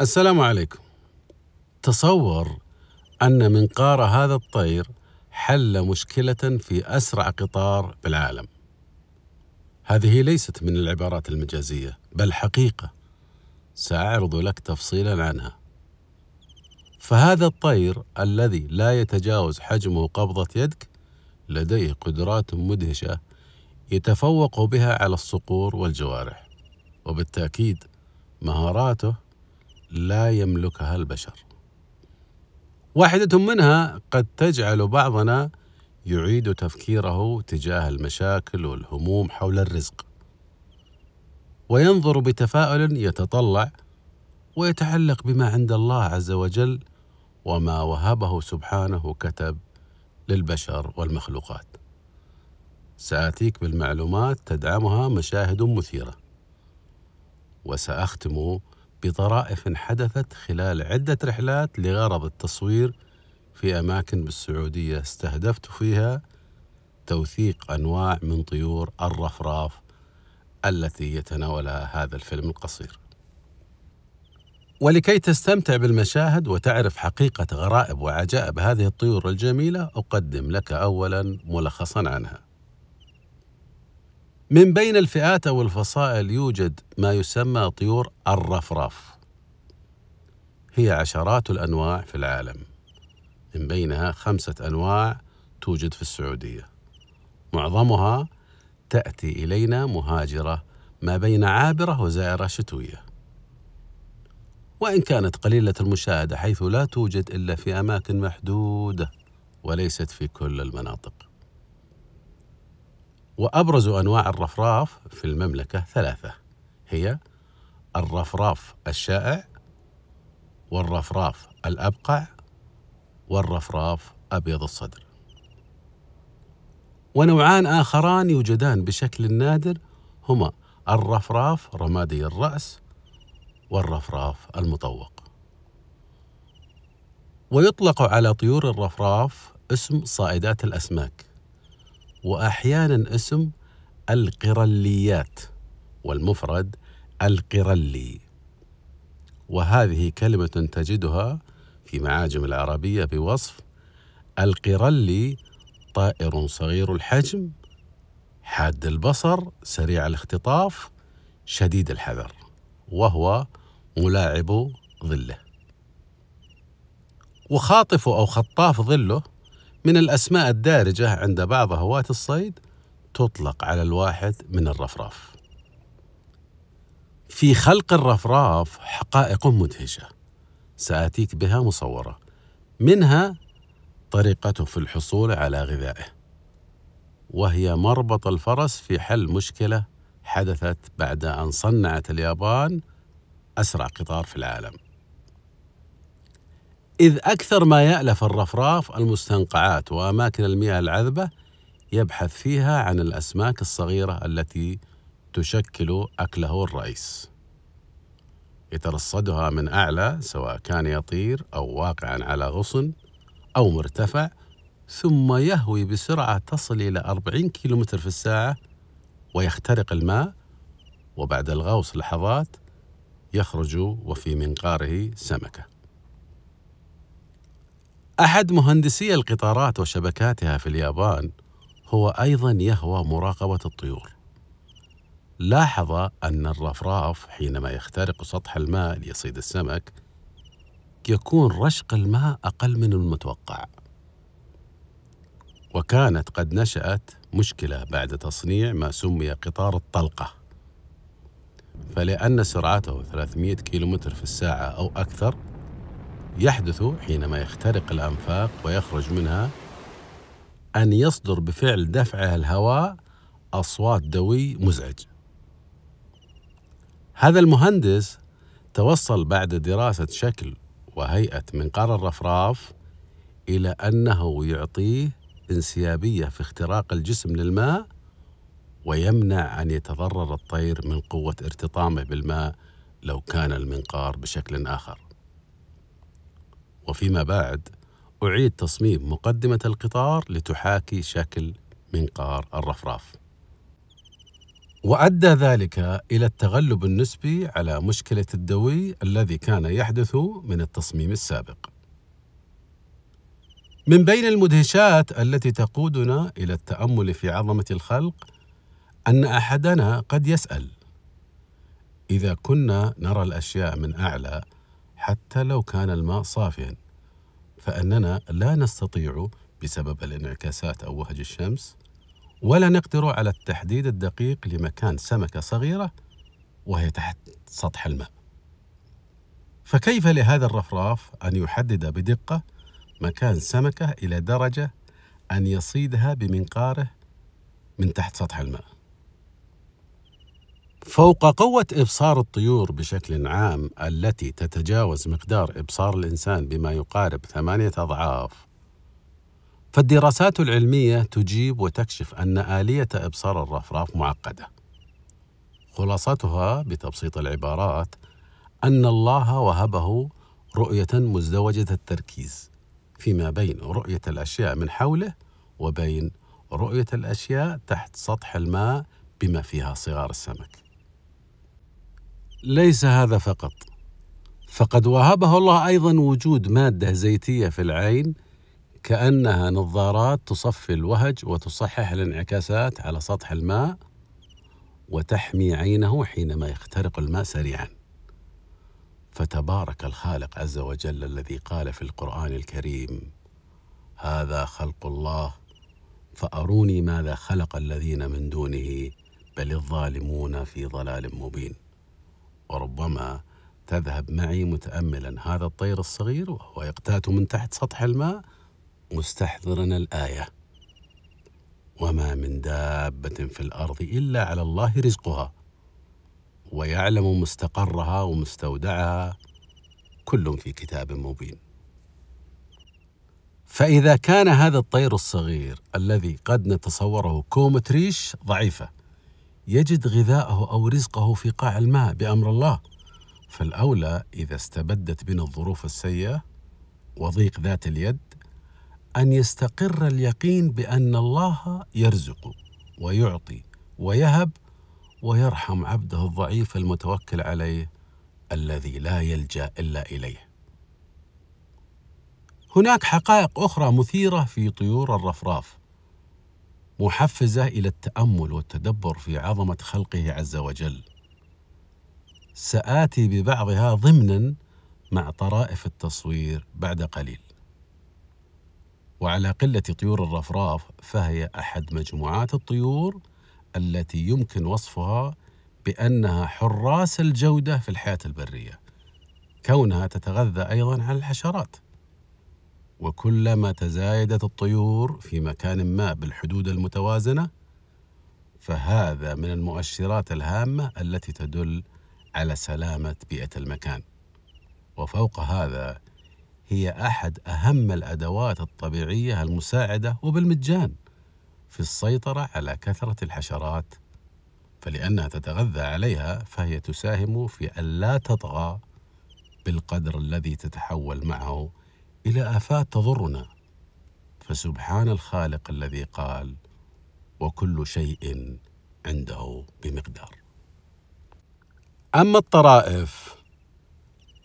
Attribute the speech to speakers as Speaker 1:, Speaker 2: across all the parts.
Speaker 1: السلام عليكم تصور أن منقار هذا الطير حل مشكلة في أسرع قطار بالعالم هذه ليست من العبارات المجازية بل حقيقة سأعرض لك تفصيلا عنها فهذا الطير الذي لا يتجاوز حجمه قبضة يدك لديه قدرات مدهشة يتفوق بها على الصقور والجوارح وبالتأكيد مهاراته لا يملكها البشر واحده منها قد تجعل بعضنا يعيد تفكيره تجاه المشاكل والهموم حول الرزق وينظر بتفاؤل يتطلع ويتعلق بما عند الله عز وجل وما وهبه سبحانه كتب للبشر والمخلوقات ساتيك بالمعلومات تدعمها مشاهد مثيره وساختم بطرائف حدثت خلال عدة رحلات لغرض التصوير في أماكن بالسعودية استهدفت فيها توثيق أنواع من طيور الرفراف التي يتناولها هذا الفيلم القصير. ولكي تستمتع بالمشاهد وتعرف حقيقة غرائب وعجائب هذه الطيور الجميلة أقدم لك أولا ملخصا عنها. من بين الفئات أو الفصائل يوجد ما يسمى طيور الرفراف هي عشرات الأنواع في العالم من بينها خمسة أنواع توجد في السعودية معظمها تأتي إلينا مهاجرة ما بين عابرة وزائرة شتوية وإن كانت قليلة المشاهدة حيث لا توجد إلا في أماكن محدودة وليست في كل المناطق وأبرز أنواع الرفراف في المملكة ثلاثة هي الرفراف الشائع والرفراف الأبقع والرفراف أبيض الصدر ونوعان آخران يوجدان بشكل نادر هما الرفراف رمادي الرأس والرفراف المطوق ويطلق على طيور الرفراف اسم صائدات الأسماك وأحيانا اسم القرليات والمفرد القرلي وهذه كلمة تجدها في معاجم العربية بوصف القرلي طائر صغير الحجم حاد البصر سريع الاختطاف شديد الحذر وهو ملاعب ظله وخاطف أو خطاف ظله من الأسماء الدارجة عند بعض هواة الصيد تطلق على الواحد من الرفراف في خلق الرفراف حقائق مدهشة سآتيك بها مصورة منها طريقته في الحصول على غذائه وهي مربط الفرس في حل مشكلة حدثت بعد أن صنعت اليابان أسرع قطار في العالم إذ أكثر ما يألف الرفراف المستنقعات وأماكن المياه العذبة يبحث فيها عن الأسماك الصغيرة التي تشكل أكله الرئيس يترصدها من أعلى سواء كان يطير أو واقعا على غصن أو مرتفع ثم يهوي بسرعة تصل إلى 40 كيلومتر في الساعة ويخترق الماء وبعد الغوص لحظات يخرج وفي منقاره سمكه أحد مهندسي القطارات وشبكاتها في اليابان هو أيضا يهوى مراقبة الطيور لاحظ أن الرفراف حينما يخترق سطح الماء ليصيد السمك يكون رشق الماء أقل من المتوقع وكانت قد نشأت مشكلة بعد تصنيع ما سمي قطار الطلقة فلأن سرعته 300 كيلومتر في الساعة أو أكثر يحدث حينما يخترق الأنفاق ويخرج منها أن يصدر بفعل دفعه الهواء أصوات دوي مزعج. هذا المهندس توصل بعد دراسة شكل وهيئة منقار الرفراف إلى أنه يعطيه انسيابية في اختراق الجسم للماء ويمنع أن يتضرر الطير من قوة ارتطامه بالماء لو كان المنقار بشكل آخر. وفيما بعد أعيد تصميم مقدمة القطار لتحاكي شكل منقار الرفراف وأدى ذلك إلى التغلب النسبي على مشكلة الدوي الذي كان يحدث من التصميم السابق من بين المدهشات التي تقودنا إلى التأمل في عظمة الخلق أن أحدنا قد يسأل إذا كنا نرى الأشياء من أعلى حتى لو كان الماء صافيا فاننا لا نستطيع بسبب الانعكاسات او وهج الشمس ولا نقدر على التحديد الدقيق لمكان سمكه صغيره وهي تحت سطح الماء فكيف لهذا الرفراف ان يحدد بدقه مكان سمكه الى درجه ان يصيدها بمنقاره من تحت سطح الماء فوق قوة إبصار الطيور بشكل عام التي تتجاوز مقدار إبصار الإنسان بما يقارب ثمانية أضعاف، فالدراسات العلمية تجيب وتكشف أن آلية إبصار الرفراف معقدة. خلاصتها بتبسيط العبارات أن الله وهبه رؤية مزدوجة التركيز فيما بين رؤية الأشياء من حوله وبين رؤية الأشياء تحت سطح الماء بما فيها صغار السمك. ليس هذا فقط فقد وهبه الله ايضا وجود ماده زيتيه في العين كانها نظارات تصفي الوهج وتصحح الانعكاسات على سطح الماء وتحمي عينه حينما يخترق الماء سريعا فتبارك الخالق عز وجل الذي قال في القران الكريم هذا خلق الله فاروني ماذا خلق الذين من دونه بل الظالمون في ضلال مبين وربما تذهب معي متأملا هذا الطير الصغير وهو يقتات من تحت سطح الماء مستحضرا الآية وما من دابة في الأرض إلا على الله رزقها ويعلم مستقرها ومستودعها كل في كتاب مبين فإذا كان هذا الطير الصغير الذي قد نتصوره كومة ريش ضعيفة يجد غذاءه أو رزقه في قاع الماء بأمر الله فالأولى إذا استبدت بنا الظروف السيئة وضيق ذات اليد أن يستقر اليقين بأن الله يرزق ويعطي ويهب ويرحم عبده الضعيف المتوكل عليه الذي لا يلجا الا اليه هناك حقائق اخرى مثيره في طيور الرفراف محفزه الى التامل والتدبر في عظمه خلقه عز وجل ساتي ببعضها ضمنا مع طرائف التصوير بعد قليل وعلى قله طيور الرفراف فهي احد مجموعات الطيور التي يمكن وصفها بانها حراس الجوده في الحياه البريه كونها تتغذى ايضا على الحشرات وكلما تزايدت الطيور في مكان ما بالحدود المتوازنه فهذا من المؤشرات الهامه التي تدل على سلامه بيئه المكان وفوق هذا هي احد اهم الادوات الطبيعيه المساعده وبالمجان في السيطره على كثره الحشرات فلانها تتغذى عليها فهي تساهم في ان لا تطغى بالقدر الذي تتحول معه الى افات تضرنا فسبحان الخالق الذي قال وكل شيء عنده بمقدار اما الطرائف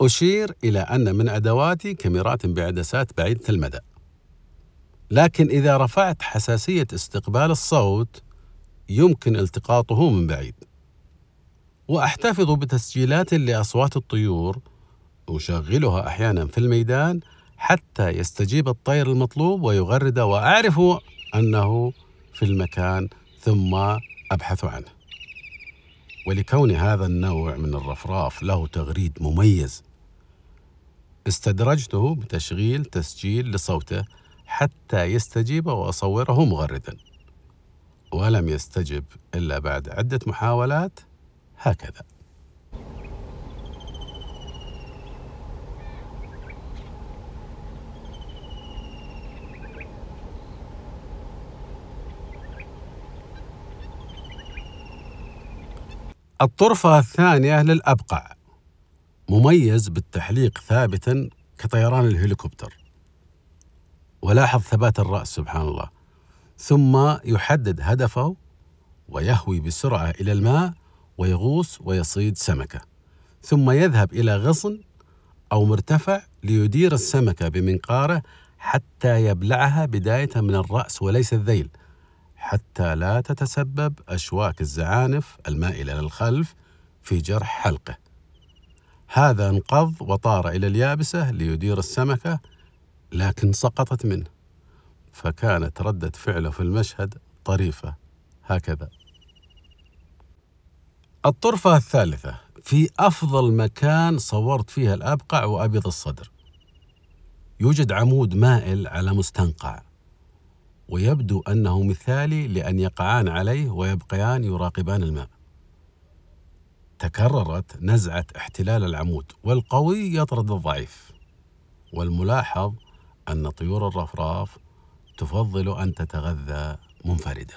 Speaker 1: اشير الى ان من ادواتي كاميرات بعدسات بعيده المدى لكن اذا رفعت حساسيه استقبال الصوت يمكن التقاطه من بعيد واحتفظ بتسجيلات لاصوات الطيور اشغلها احيانا في الميدان حتى يستجيب الطير المطلوب ويغرده واعرف انه في المكان ثم ابحث عنه. ولكون هذا النوع من الرفراف له تغريد مميز استدرجته بتشغيل تسجيل لصوته حتى يستجيب واصوره مغردا. ولم يستجب الا بعد عده محاولات هكذا. الطرفة الثانية للأبقع مميز بالتحليق ثابتا كطيران الهليكوبتر ولاحظ ثبات الرأس سبحان الله ثم يحدد هدفه ويهوي بسرعة إلى الماء ويغوص ويصيد سمكة ثم يذهب إلى غصن أو مرتفع ليدير السمكة بمنقاره حتى يبلعها بداية من الرأس وليس الذيل حتى لا تتسبب أشواك الزعانف المائلة للخلف في جرح حلقه هذا انقض وطار إلى اليابسة ليدير السمكة لكن سقطت منه فكانت ردة فعله في المشهد طريفة هكذا الطرفة الثالثة في أفضل مكان صورت فيها الأبقع وأبيض الصدر يوجد عمود مائل على مستنقع ويبدو أنه مثالي لأن يقعان عليه ويبقيان يراقبان الماء تكررت نزعة احتلال العمود والقوي يطرد الضعيف والملاحظ أن طيور الرفراف تفضل أن تتغذى منفردة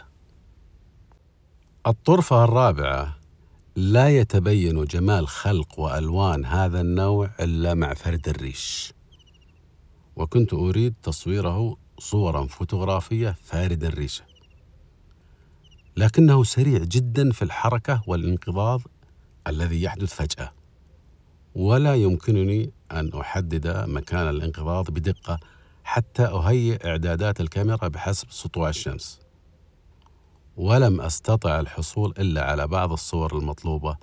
Speaker 1: الطرفة الرابعة لا يتبين جمال خلق وألوان هذا النوع إلا مع فرد الريش وكنت أريد تصويره صورا فوتوغرافية فارد الريشة لكنه سريع جدا في الحركة والانقباض الذي يحدث فجأة ولا يمكنني أن أحدد مكان الانقباض بدقة حتى أهيئ إعدادات الكاميرا بحسب سطوع الشمس ولم أستطع الحصول إلا على بعض الصور المطلوبة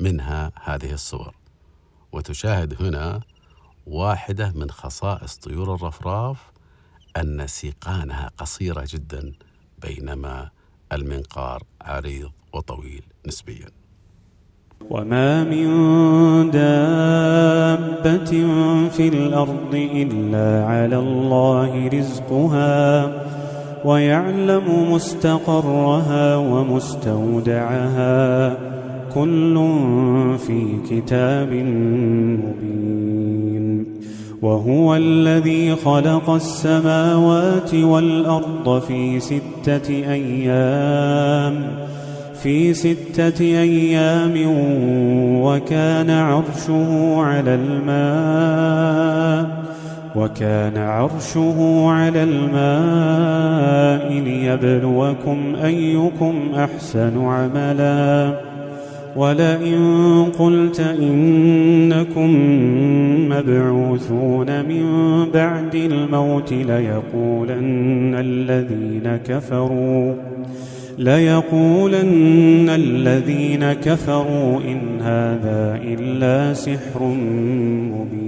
Speaker 1: منها هذه الصور وتشاهد هنا واحدة من خصائص طيور الرفراف أن سيقانها قصيرة جدا بينما المنقار عريض وطويل نسبيا وما من دابة
Speaker 2: في الأرض إلا على الله رزقها ويعلم مستقرها ومستودعها كل في كتاب مبين وهو الذي خلق السماوات والأرض في ستة أيام في ستة أيام وكان عرشه على الماء وكان عرشه على الماء ليبلوكم أيكم أحسن عملاً ولئن قلت إنكم مبعوثون من بعد الموت ليقولن الذين كفروا ليقولن الذين كفروا إن هذا إلا سحر مبين